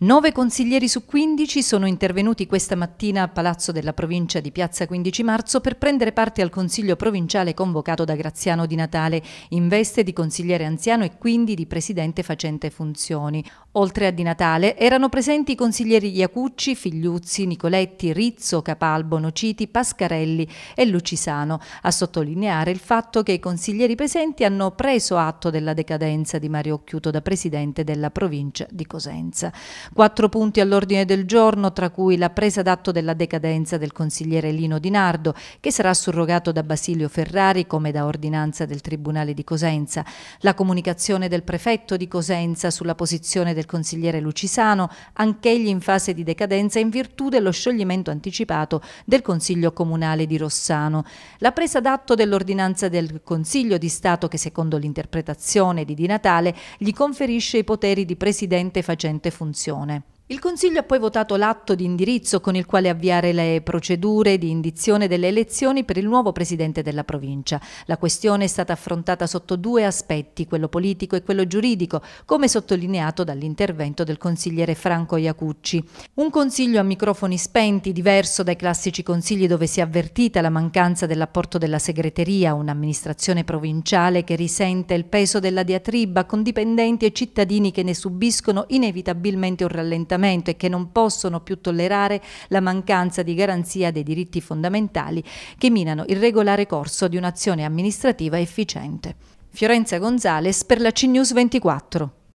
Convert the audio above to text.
Nove consiglieri su 15 sono intervenuti questa mattina a Palazzo della Provincia di Piazza 15 Marzo per prendere parte al Consiglio provinciale convocato da Graziano di Natale in veste di consigliere anziano e quindi di presidente facente funzioni. Oltre a Di Natale erano presenti i consiglieri Iacucci, Figliuzzi, Nicoletti, Rizzo, Capalbo, Nociti, Pascarelli e Lucisano, a sottolineare il fatto che i consiglieri presenti hanno preso atto della decadenza di Mario Occhiuto da presidente della provincia di Cosenza. Quattro punti all'ordine del giorno, tra cui la presa d'atto della decadenza del consigliere Lino Di Nardo, che sarà surrogato da Basilio Ferrari come da ordinanza del Tribunale di Cosenza, la comunicazione del prefetto di Cosenza sulla posizione del del consigliere Lucisano, anch'egli in fase di decadenza in virtù dello scioglimento anticipato del Consiglio Comunale di Rossano. La presa d'atto dell'ordinanza del Consiglio di Stato che secondo l'interpretazione di Di Natale gli conferisce i poteri di presidente facente funzione. Il Consiglio ha poi votato l'atto di indirizzo con il quale avviare le procedure di indizione delle elezioni per il nuovo Presidente della provincia. La questione è stata affrontata sotto due aspetti, quello politico e quello giuridico, come sottolineato dall'intervento del consigliere Franco Iacucci. Un consiglio a microfoni spenti, diverso dai classici consigli dove si è avvertita la mancanza dell'apporto della segreteria, un'amministrazione provinciale che risente il peso della diatriba con dipendenti e cittadini che ne subiscono inevitabilmente un rallentamento trattamento e che non possono più tollerare la mancanza di garanzia dei diritti fondamentali che minano il regolare corso di un'azione amministrativa efficiente. Fiorenza Gonzales per la CNews 24.